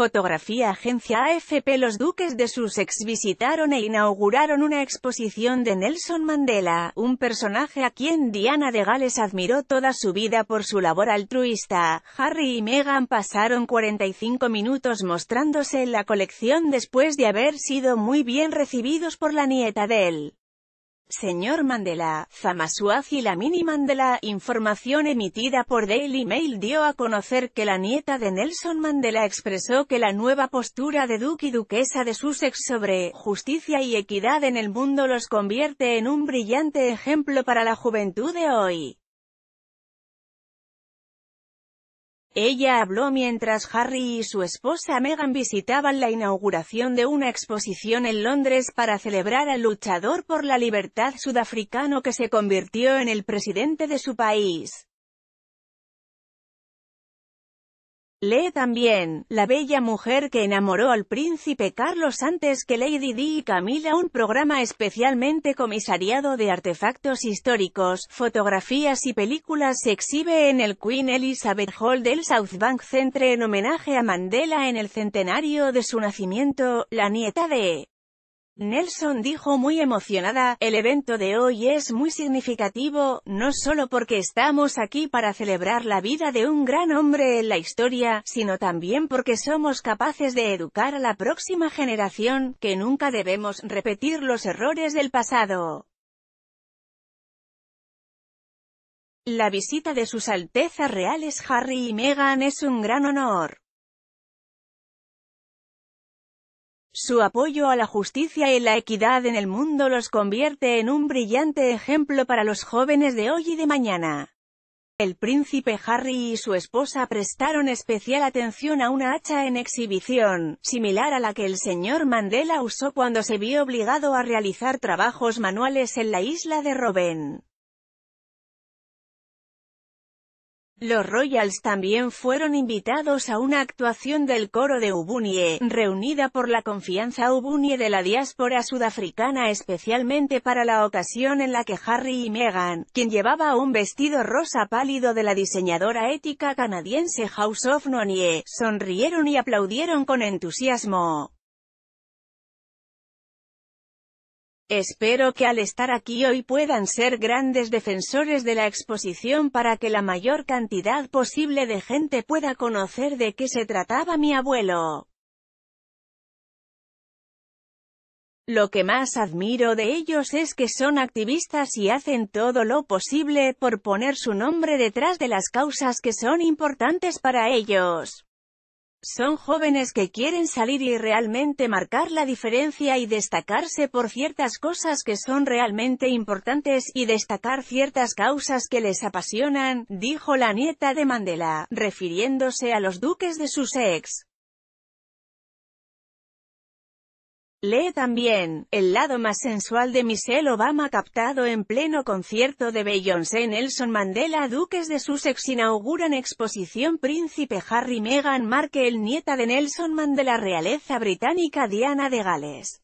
Fotografía Agencia AFP Los duques de Sussex visitaron e inauguraron una exposición de Nelson Mandela, un personaje a quien Diana de Gales admiró toda su vida por su labor altruista. Harry y Meghan pasaron 45 minutos mostrándose en la colección después de haber sido muy bien recibidos por la nieta de él. Señor Mandela, y la mini Mandela, información emitida por Daily Mail dio a conocer que la nieta de Nelson Mandela expresó que la nueva postura de duque y duquesa de Sussex sobre justicia y equidad en el mundo los convierte en un brillante ejemplo para la juventud de hoy. Ella habló mientras Harry y su esposa Meghan visitaban la inauguración de una exposición en Londres para celebrar al luchador por la libertad sudafricano que se convirtió en el presidente de su país. Lee también, La bella mujer que enamoró al príncipe Carlos antes que Lady Di y Camila un programa especialmente comisariado de artefactos históricos, fotografías y películas se exhibe en el Queen Elizabeth Hall del South Bank Centre en homenaje a Mandela en el centenario de su nacimiento, la nieta de Nelson dijo muy emocionada, el evento de hoy es muy significativo, no solo porque estamos aquí para celebrar la vida de un gran hombre en la historia, sino también porque somos capaces de educar a la próxima generación, que nunca debemos repetir los errores del pasado. La visita de sus altezas reales Harry y Meghan es un gran honor. Su apoyo a la justicia y la equidad en el mundo los convierte en un brillante ejemplo para los jóvenes de hoy y de mañana. El príncipe Harry y su esposa prestaron especial atención a una hacha en exhibición, similar a la que el señor Mandela usó cuando se vio obligado a realizar trabajos manuales en la isla de Robben. Los Royals también fueron invitados a una actuación del coro de Ubunie, reunida por la confianza Ubunie de la diáspora sudafricana especialmente para la ocasión en la que Harry y Meghan, quien llevaba un vestido rosa pálido de la diseñadora ética canadiense House of Nonie, sonrieron y aplaudieron con entusiasmo. Espero que al estar aquí hoy puedan ser grandes defensores de la exposición para que la mayor cantidad posible de gente pueda conocer de qué se trataba mi abuelo. Lo que más admiro de ellos es que son activistas y hacen todo lo posible por poner su nombre detrás de las causas que son importantes para ellos. Son jóvenes que quieren salir y realmente marcar la diferencia y destacarse por ciertas cosas que son realmente importantes y destacar ciertas causas que les apasionan, dijo la nieta de Mandela, refiriéndose a los duques de Sussex. Lee también, el lado más sensual de Michelle Obama captado en pleno concierto de Beyoncé Nelson Mandela Duques de Sussex inauguran exposición Príncipe Harry Meghan Markle nieta de Nelson Mandela Realeza Británica Diana de Gales